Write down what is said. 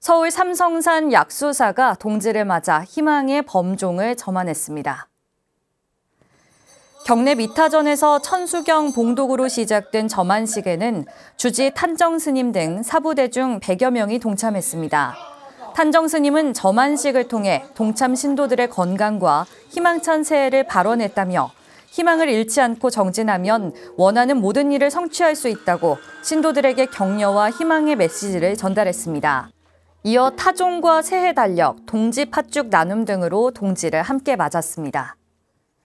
서울 삼성산 약수사가 동지를 맞아 희망의 범종을 점안했습니다. 경내 미타전에서 천수경 봉독으로 시작된 점안식에는 주지 탄정 스님 등 사부대 중 100여 명이 동참했습니다. 탄정 스님은 점안식을 통해 동참 신도들의 건강과 희망찬 새해를 발언했다며 희망을 잃지 않고 정진하면 원하는 모든 일을 성취할 수 있다고 신도들에게 격려와 희망의 메시지를 전달했습니다. 이어 타종과 새해 달력, 동지 팥죽 나눔 등으로 동지를 함께 맞았습니다.